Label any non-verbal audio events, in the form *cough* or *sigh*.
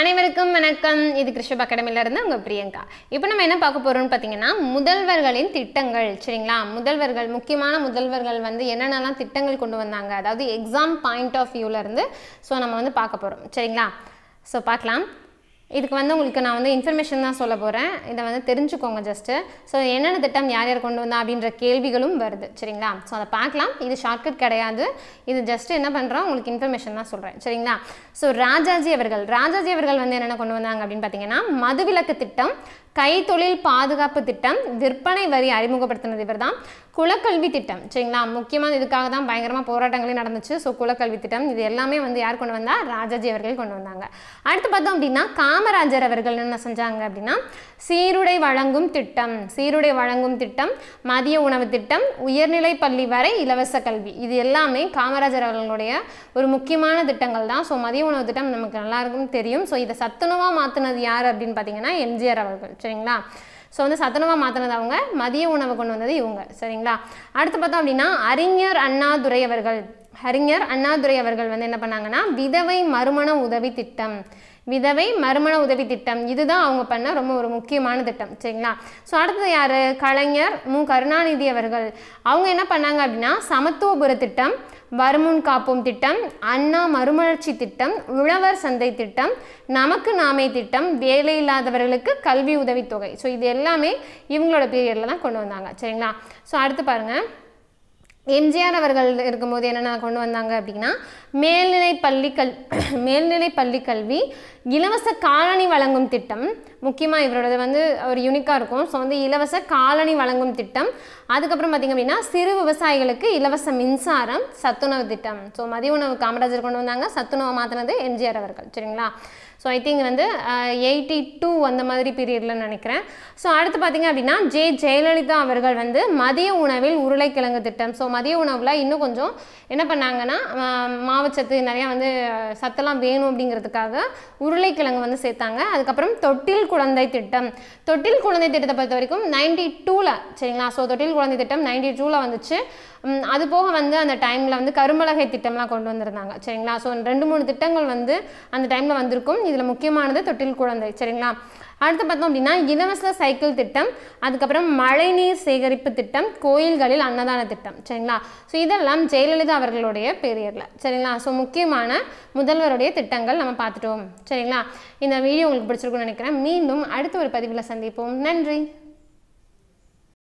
அனைவருக்கும் வணக்கம் இது கிருஷப் அகாடமிலேருந்து உங்கள் பிரியங்கா இப்போ நம்ம என்ன பார்க்க போகிறோம்னு பார்த்தீங்கன்னா முதல்வர்களின் திட்டங்கள் சரிங்களா முதல்வர்கள் முக்கியமான முதல்வர்கள் வந்து என்னென்னலாம் திட்டங்கள் கொண்டு வந்தாங்க அதாவது எக்ஸாம் பாயிண்ட் ஆஃப் வியூவிலேருந்து ஸோ நம்ம வந்து பார்க்க போகிறோம் சரிங்களா ஸோ பார்க்கலாம் இதுக்கு வந்து உங்களுக்கு நான் வந்து இன்ஃபர்மேஷன் தான் சொல்ல போகிறேன் இதை வந்து தெரிஞ்சுக்கோங்க ஜஸ்ட்டு ஸோ என்னென்ன திட்டம் யார் யார் கொண்டு வந்தா அப்படின்ற கேள்விகளும் வருது சரிங்களா ஸோ அதை பார்க்கலாம் இது ஷார்ட்கட் கிடையாது இது ஜஸ்ட்டு என்ன பண்ணுறோம் உங்களுக்கு இன்ஃபர்மேஷன் தான் சொல்கிறேன் சரிங்களா ஸோ ராஜாஜி அவர்கள் ராஜாஜி அவர்கள் வந்து என்னென்ன கொண்டு வந்தாங்க அப்படின்னு பார்த்தீங்கன்னா மதுவிலக்கு திட்டம் கைத்தொழில் பாதுகாப்பு திட்டம் விற்பனை வரி அறிமுகப்படுத்தினது இவர் தான் குலக்கல்வி திட்டம் சரிங்களா முக்கியமாக இதுக்காக தான் பயங்கரமாக போராட்டங்களே நடந்துச்சு ஸோ குலக்கல்வி திட்டம் இது எல்லாமே வந்து யார் கொண்டு வந்தால் ராஜாஜி அவர்கள் கொண்டு வந்தாங்க அடுத்து பார்த்தோம் அப்படின்னா காமராஜர் அவர்கள் என்ன செஞ்சாங்க அப்படின்னா சீருடை வழங்கும் திட்டம் சீருடை வழங்கும் திட்டம் மதிய உணவு திட்டம் உயர்நிலை பள்ளி வரை இலவச கல்வி இது எல்லாமே காமராஜர் அவர்களுடைய ஒரு முக்கியமான திட்டங்கள் தான் ஸோ மதிய உணவு திட்டம் நமக்கு எல்லாருக்கும் தெரியும் ஸோ இதை சத்துணவாக மாற்றினது யார் அப்படின்னு பார்த்தீங்கன்னா எம்ஜிஆர் அவர்கள் சரிங்களா ஸோ வந்து சத்துணவாக மாற்றினது அவங்க மதிய உணவு கொண்டு வந்தது இவங்க சரிங்களா அடுத்து பார்த்தோம் அப்படின்னா அறிஞர் அண்ணாதுரை அவர்கள் அறிஞர் அண்ணாதுரை அவர்கள் வந்து என்ன பண்ணாங்கன்னா விதவை மறுமண உதவி திட்டம் விதவை மறுமண உதவி திட்டம் இதுதான் அவங்க பண்ண ரொம்ப ஒரு முக்கியமான திட்டம் சரிங்களா ஸோ அடுத்தது யார் கலைஞர் மு கருணாநிதி அவர்கள் அவங்க என்ன பண்ணாங்க அப்படின்னா சமத்துவபுர திட்டம் வருமுன் காப்போம் திட்டம் அண்ணா மறுமலர்ச்சி திட்டம் உழவர் சந்தை திட்டம் நமக்கு நாமே திட்டம் வேலை இல்லாதவர்களுக்கு கல்வி உதவித்தொகை ஸோ இது எல்லாமே இவங்களோட பீரியடில் தான் கொண்டு வந்தாங்க சரிங்களா ஸோ அடுத்து பாருங்கள் எம்ஜிஆர் அவர்கள் இருக்கும்போது என்னென்ன கொண்டு வந்தாங்க அப்படின்னா மேல்நிலை பள்ளி கல் *clears throat* மேல்நிலை பள்ளி கல்வி இலவச காலனி வழங்கும் திட்டம் முக்கியமாக இவரோடது வந்து ஒரு யூனிக்காக இருக்கும் ஸோ வந்து இலவச காலனி வழங்கும் திட்டம் அதுக்கப்புறம் பார்த்திங்க அப்படின்னா சிறு விவசாயிகளுக்கு இலவச மின்சாரம் சத்துணவு திட்டம் ஸோ மதிய உணவு காமராஜர் கொண்டு வந்தாங்க சத்துணவை மாற்றினது எம்ஜிஆர் அவர்கள் சரிங்களா ஸோ ஐ திங்க் வந்து எயிட்டி டூ அந்த மாதிரி பீரியடில் நினைக்கிறேன் ஸோ அடுத்து பார்த்திங்க அப்படின்னா ஜே ஜெயலலிதா அவர்கள் வந்து மதிய உணவில் உருளைக்கிழங்கு திட்டம் ஸோ மதிய உணவில் இன்னும் கொஞ்சம் என்ன பண்ணாங்கன்னா மாவச்சத்து நிறையா வந்து சத்தெல்லாம் வேணும் அப்படிங்கிறதுக்காக உருளைக்கிழங்கு வந்து சேர்த்தாங்க அதுக்கப்புறம் தொட்டில் குழந்தை திட்டம் தொட்டில் குழந்தை திட்டத்தை பொறுத்த வரைக்கும் நைன்டி டூவில் சரிங்களா ஸோ தொட்டில் குழந்தை திட்டம் நைன்டி டூவில் வந்துச்சு அது போக வந்து அந்த டைமில் வந்து கரும்பலகை திட்டம்லாம் கொண்டு வந்திருந்தாங்க சரிங்களா ஸோ ரெண்டு மூணு திட்டங்கள் வந்து அந்த டைமில் வந்திருக்கும் இதில் முக்கியமானது தொட்டில் குழந்தை சரிங்களா அடுத்து பார்த்தோம் அப்படின்னா இலவச சைக்கிள் திட்டம் அதுக்கப்புறம் மழைநீர் சேகரிப்பு திட்டம் கோயில்களில் அன்னதான திட்டம் சரிங்களா ஸோ இதெல்லாம் ஜெயலலிதா அவர்களுடைய பீரியடில் சரிங்களா ஸோ முக்கியமான முதல்வருடைய திட்டங்கள் நம்ம பார்த்துட்டோம் சரிங்களா இந்த வீடியோ உங்களுக்கு பிடிச்சிருக்குன்னு நினைக்கிறேன் மீண்டும் அடுத்த ஒரு பதிவில் சந்திப்போம் நன்றி